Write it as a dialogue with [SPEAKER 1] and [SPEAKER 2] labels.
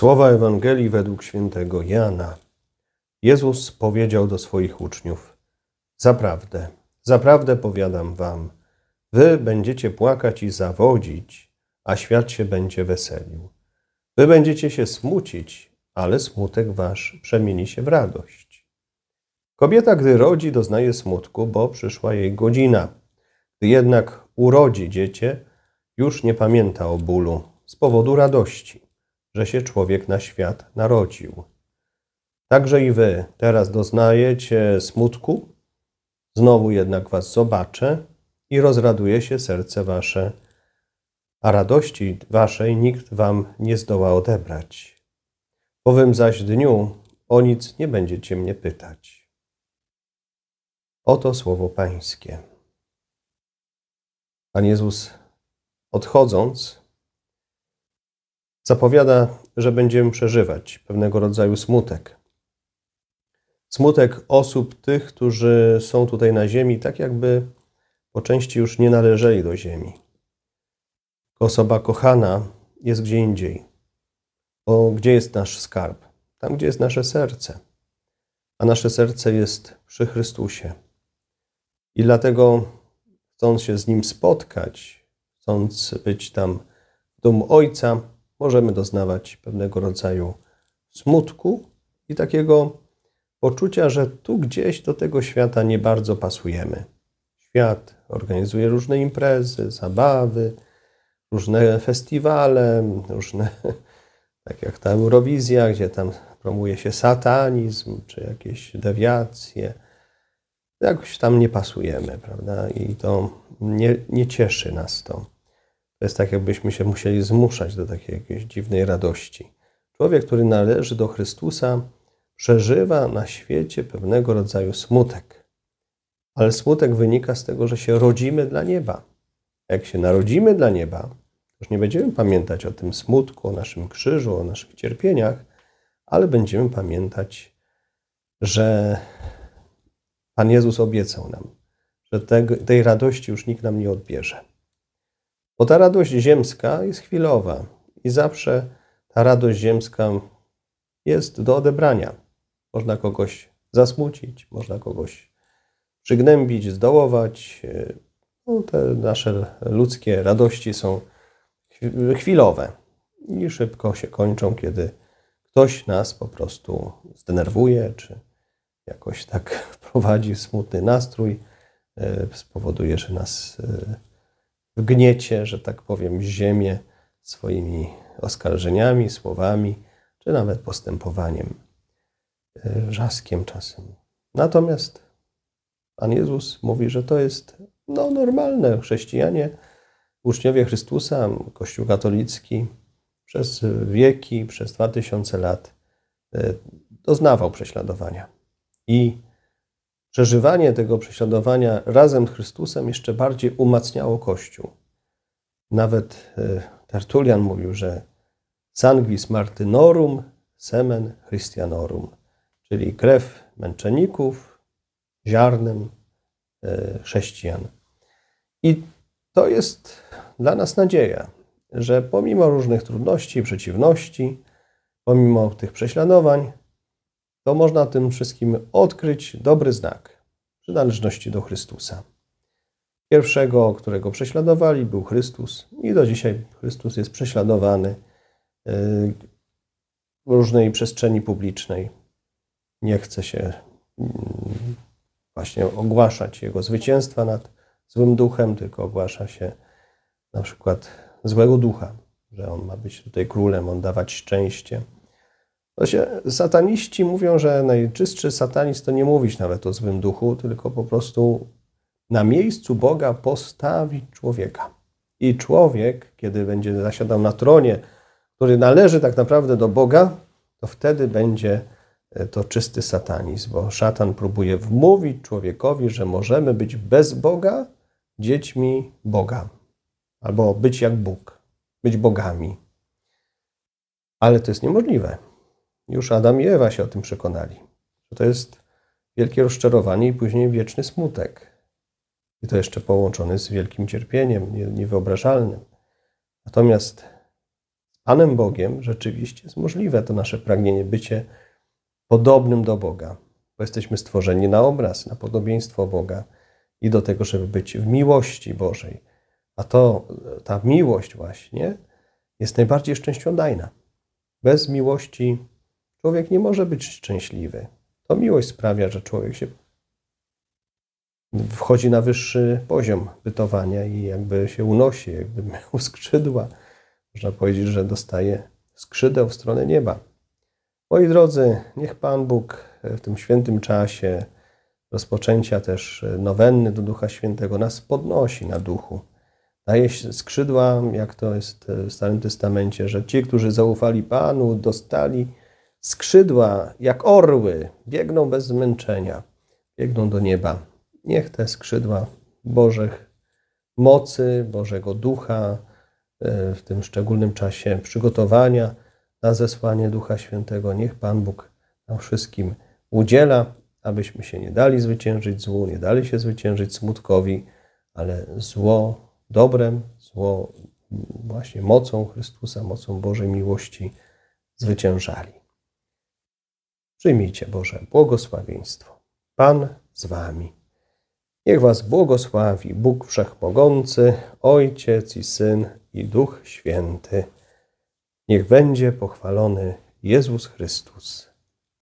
[SPEAKER 1] Słowa Ewangelii według świętego Jana. Jezus powiedział do swoich uczniów: Zaprawdę, zaprawdę powiadam wam, wy będziecie płakać i zawodzić, a świat się będzie weselił. Wy będziecie się smucić, ale smutek wasz przemieni się w radość. Kobieta, gdy rodzi, doznaje smutku, bo przyszła jej godzina. Gdy jednak urodzi dziecię, już nie pamięta o bólu z powodu radości że się człowiek na świat narodził. Także i wy teraz doznajecie smutku, znowu jednak was zobaczę i rozraduje się serce wasze, a radości waszej nikt wam nie zdoła odebrać. Po zaś dniu o nic nie będziecie mnie pytać. Oto słowo Pańskie. Pan Jezus odchodząc, zapowiada, że będziemy przeżywać pewnego rodzaju smutek. Smutek osób tych, którzy są tutaj na ziemi, tak jakby po części już nie należeli do ziemi. Osoba kochana jest gdzie indziej. O, gdzie jest nasz skarb? Tam, gdzie jest nasze serce. A nasze serce jest przy Chrystusie. I dlatego, chcąc się z Nim spotkać, chcąc być tam w domu Ojca, możemy doznawać pewnego rodzaju smutku i takiego poczucia, że tu gdzieś do tego świata nie bardzo pasujemy. Świat organizuje różne imprezy, zabawy, różne festiwale, różne, tak jak ta Eurowizja, gdzie tam promuje się satanizm czy jakieś dewiacje. Jakoś tam nie pasujemy, prawda? I to nie, nie cieszy nas to. To jest tak, jakbyśmy się musieli zmuszać do takiej jakiejś dziwnej radości. Człowiek, który należy do Chrystusa, przeżywa na świecie pewnego rodzaju smutek. Ale smutek wynika z tego, że się rodzimy dla nieba. jak się narodzimy dla nieba, już nie będziemy pamiętać o tym smutku, o naszym krzyżu, o naszych cierpieniach, ale będziemy pamiętać, że Pan Jezus obiecał nam, że tej radości już nikt nam nie odbierze. Bo ta radość ziemska jest chwilowa i zawsze ta radość ziemska jest do odebrania. Można kogoś zasmucić, można kogoś przygnębić, zdołować. No, te nasze ludzkie radości są chwilowe i szybko się kończą, kiedy ktoś nas po prostu zdenerwuje, czy jakoś tak wprowadzi smutny nastrój, e, spowoduje, że nas e, gniecie, że tak powiem, ziemię swoimi oskarżeniami, słowami, czy nawet postępowaniem, e, wrzaskiem czasem. Natomiast Pan Jezus mówi, że to jest no, normalne. Chrześcijanie, uczniowie Chrystusa, Kościół katolicki przez wieki, przez dwa tysiące lat e, doznawał prześladowania. I przeżywanie tego prześladowania razem z Chrystusem jeszcze bardziej umacniało Kościół. Nawet e, Tertulian mówił, że sanguis martynorum, semen christianorum, czyli krew męczenników, ziarnem e, chrześcijan. I to jest dla nas nadzieja, że pomimo różnych trudności, przeciwności, pomimo tych prześladowań, to można tym wszystkim odkryć dobry znak przynależności do Chrystusa. Pierwszego, którego prześladowali, był Chrystus, i do dzisiaj Chrystus jest prześladowany yy, w różnej przestrzeni publicznej. Nie chce się mm, właśnie ogłaszać jego zwycięstwa nad złym duchem, tylko ogłasza się na przykład złego ducha, że on ma być tutaj królem, on dawać szczęście. Znaczy, sataniści mówią, że najczystszy satanist to nie mówić nawet o złym duchu, tylko po prostu na miejscu Boga postawić człowieka. I człowiek, kiedy będzie zasiadał na tronie, który należy tak naprawdę do Boga, to wtedy będzie e, to czysty satanizm, bo szatan próbuje wmówić człowiekowi, że możemy być bez Boga dziećmi Boga, albo być jak Bóg, być bogami. Ale to jest niemożliwe. Już Adam i Ewa się o tym przekonali. Że to jest wielkie rozczarowanie i później wieczny smutek. I to jeszcze połączony z wielkim cierpieniem, niewyobrażalnym. Natomiast z Panem Bogiem rzeczywiście jest możliwe to nasze pragnienie bycie podobnym do Boga, bo jesteśmy stworzeni na obraz, na podobieństwo Boga i do tego, żeby być w miłości Bożej. A to ta miłość właśnie jest najbardziej szczęściodajna. Bez miłości Człowiek nie może być szczęśliwy. To miłość sprawia, że człowiek się wchodzi na wyższy poziom bytowania i jakby się unosi, jakby miał skrzydła. Można powiedzieć, że dostaje skrzydeł w stronę nieba. Moi drodzy, niech Pan Bóg w tym świętym czasie rozpoczęcia też nowenny do Ducha Świętego nas podnosi na duchu. Daje skrzydła, jak to jest w Starym Testamencie, że ci, którzy zaufali Panu, dostali skrzydła, jak orły, biegną bez zmęczenia, biegną do nieba. Niech te skrzydła Bożych mocy, Bożego Ducha, e, w tym szczególnym czasie przygotowania na zesłanie Ducha Świętego, niech Pan Bóg nam wszystkim udziela, abyśmy się nie dali zwyciężyć złu, nie dali się zwyciężyć smutkowi, ale zło dobrem, zło właśnie mocą Chrystusa, mocą Bożej miłości zwyciężali. Przyjmijcie Boże błogosławieństwo. Pan z Wami. Niech Was błogosławi Bóg Wszechmogący, Ojciec i Syn i Duch Święty. Niech będzie pochwalony Jezus Chrystus.